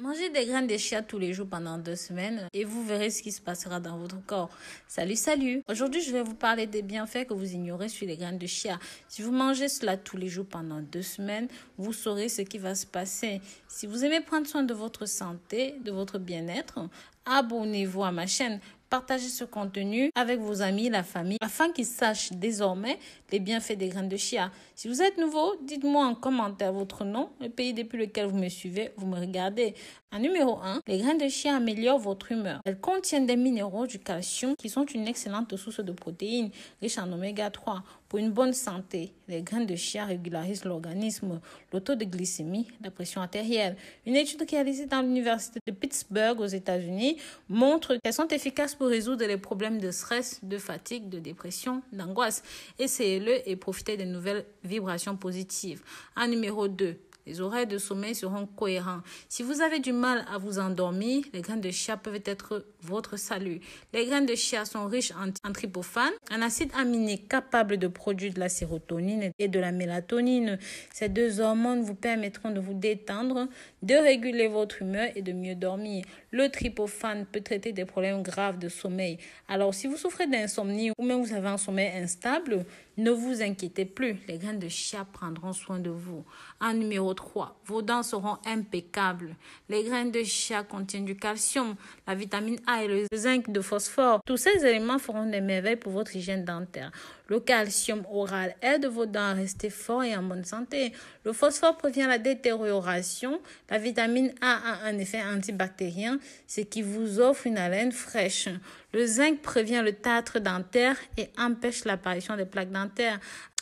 Mangez des graines de chia tous les jours pendant deux semaines et vous verrez ce qui se passera dans votre corps. Salut, salut Aujourd'hui, je vais vous parler des bienfaits que vous ignorez sur les graines de chia. Si vous mangez cela tous les jours pendant deux semaines, vous saurez ce qui va se passer. Si vous aimez prendre soin de votre santé, de votre bien-être, abonnez-vous à ma chaîne Partagez ce contenu avec vos amis, et la famille, afin qu'ils sachent désormais les bienfaits des graines de chia. Si vous êtes nouveau, dites-moi en commentaire votre nom, le pays depuis lequel vous me suivez, vous me regardez. En numéro 1, les graines de chia améliorent votre humeur. Elles contiennent des minéraux du calcium qui sont une excellente source de protéines riches en oméga 3. Pour une bonne santé, les graines de chia régularisent l'organisme, le taux de glycémie, la pression artérielle. Une étude réalisée dans l'université de Pittsburgh aux États-Unis montre qu'elles sont efficaces pour résoudre les problèmes de stress, de fatigue, de dépression, d'angoisse. Essayez-le et profitez des nouvelles vibrations positives. Un numéro 2, les oreilles de sommeil seront cohérents. Si vous avez du mal à vous endormir, les graines de chia peuvent être votre salut. Les graines de chia sont riches en, tryptophane, un acide aminé capable de produire de la sérotonine et de la mélatonine. Ces deux hormones vous permettront de vous détendre, de réguler votre humeur et de mieux dormir. Le trypophane peut traiter des problèmes graves de sommeil. Alors, si vous souffrez d'insomnie ou même vous avez un sommeil instable, ne vous inquiétez plus. Les graines de chia prendront soin de vous. En numéro 3, vos dents seront impeccables. Les graines de chia contiennent du calcium, la vitamine A et le zinc de phosphore. Tous ces éléments feront des merveilles pour votre hygiène dentaire. Le calcium oral aide vos dents à rester fortes et en bonne santé. Le phosphore prévient la détérioration. La vitamine A a un effet antibactérien, ce qui vous offre une haleine fraîche. Le zinc prévient le tartre dentaire et empêche l'apparition des plaques dentaires.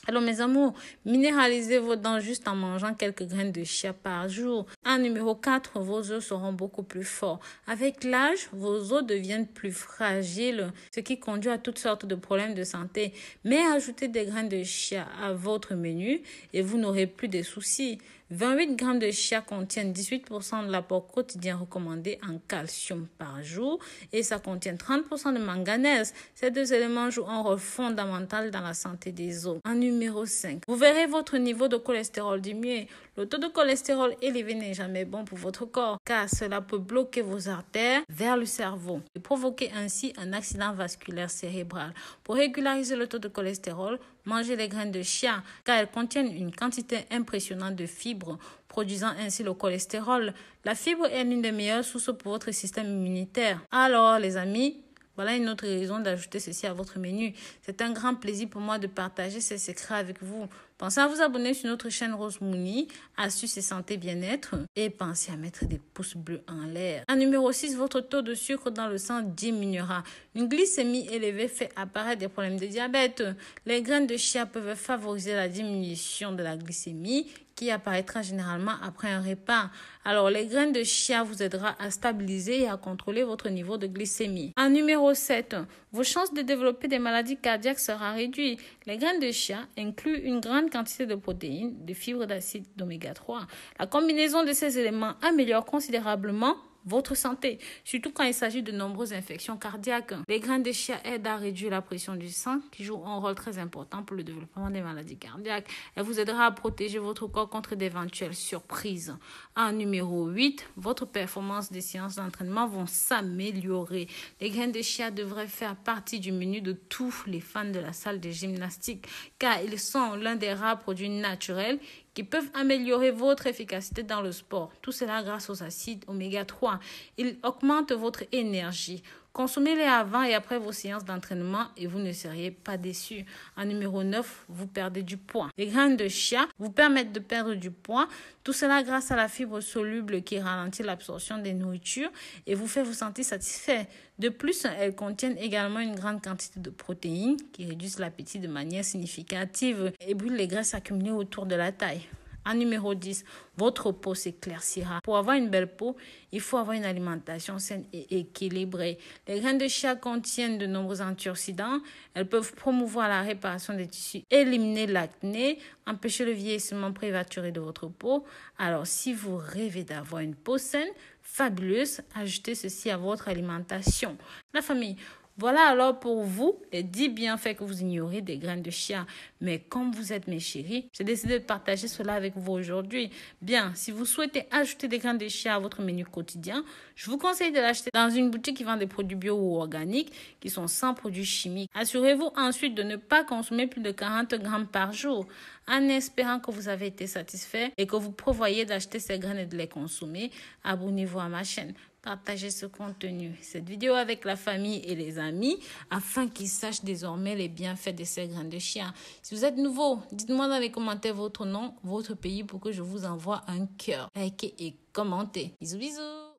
Alors mes amours, minéralisez vos dents juste en mangeant quelques graines de chia par jour. En numéro 4, vos os seront beaucoup plus forts. Avec l'âge, vos os deviennent plus fragiles, ce qui conduit à toutes sortes de problèmes de santé. Mais ajoutez des graines de chia à votre menu et vous n'aurez plus de soucis. 28 grammes de chia contiennent 18% de l'apport quotidien recommandé en calcium par jour et ça contient 30% de manganèse. Ces deux éléments jouent un rôle fondamental dans la santé des os. En numéro 5, vous verrez votre niveau de cholestérol diminuer. Le taux de cholestérol élevé n'est jamais bon pour votre corps car cela peut bloquer vos artères vers le cerveau et provoquer ainsi un accident vasculaire cérébral. Pour régulariser le taux de cholestérol, Mangez les graines de chia car elles contiennent une quantité impressionnante de fibres, produisant ainsi le cholestérol. La fibre est l'une des meilleures sources pour votre système immunitaire. Alors les amis, voilà une autre raison d'ajouter ceci à votre menu. C'est un grand plaisir pour moi de partager ces secrets avec vous. Pensez à vous abonner sur notre chaîne Rose Mooney, Astuces et Santé Bien-être. Et pensez à mettre des pouces bleus en l'air. En numéro 6, votre taux de sucre dans le sang diminuera. Une glycémie élevée fait apparaître des problèmes de diabète. Les graines de chia peuvent favoriser la diminution de la glycémie qui apparaîtra généralement après un repas. Alors, les graines de chia vous aidera à stabiliser et à contrôler votre niveau de glycémie. En numéro 7, vos chances de développer des maladies cardiaques sera réduites. Les graines de chia incluent une grande quantité de protéines, de fibres d'acide d'oméga 3. La combinaison de ces éléments améliore considérablement votre santé, surtout quand il s'agit de nombreuses infections cardiaques. Les grains de chia aident à réduire la pression du sang, qui joue un rôle très important pour le développement des maladies cardiaques. Elle vous aidera à protéger votre corps contre d'éventuelles surprises. En numéro 8, votre performance des séances d'entraînement vont s'améliorer. Les graines de chia devraient faire partie du menu de tous les fans de la salle de gymnastique, car ils sont l'un des rares produits naturels qui peuvent améliorer votre efficacité dans le sport. Tout cela grâce aux acides oméga 3. Ils augmentent votre énergie. Consommez-les avant et après vos séances d'entraînement et vous ne seriez pas déçu. En numéro 9, vous perdez du poids. Les graines de chia vous permettent de perdre du poids. Tout cela grâce à la fibre soluble qui ralentit l'absorption des nourritures et vous fait vous sentir satisfait. De plus, elles contiennent également une grande quantité de protéines qui réduisent l'appétit de manière significative et brûlent les graisses accumulées autour de la taille. En numéro 10, votre peau s'éclaircira. Pour avoir une belle peau, il faut avoir une alimentation saine et équilibrée. Les graines de chia contiennent de nombreux antioxydants. Elles peuvent promouvoir la réparation des tissus, éliminer l'acné, empêcher le vieillissement prématuré de votre peau. Alors, si vous rêvez d'avoir une peau saine, fabuleuse, ajoutez ceci à votre alimentation. La famille, voilà alors pour vous les 10 bienfaits que vous ignorez des graines de chia. Mais comme vous êtes mes chéris, j'ai décidé de partager cela avec vous aujourd'hui. Bien, si vous souhaitez ajouter des graines de chia à votre menu quotidien, je vous conseille de l'acheter dans une boutique qui vend des produits bio ou organiques qui sont sans produits chimiques. Assurez-vous ensuite de ne pas consommer plus de 40 grammes par jour en espérant que vous avez été satisfait et que vous prévoyez d'acheter ces graines et de les consommer. Abonnez-vous à ma chaîne. Partagez ce contenu, cette vidéo avec la famille et les amis afin qu'ils sachent désormais les bienfaits de ces grains de chien. Si vous êtes nouveau, dites-moi dans les commentaires votre nom, votre pays pour que je vous envoie un cœur. Likez et commentez. Bisous bisous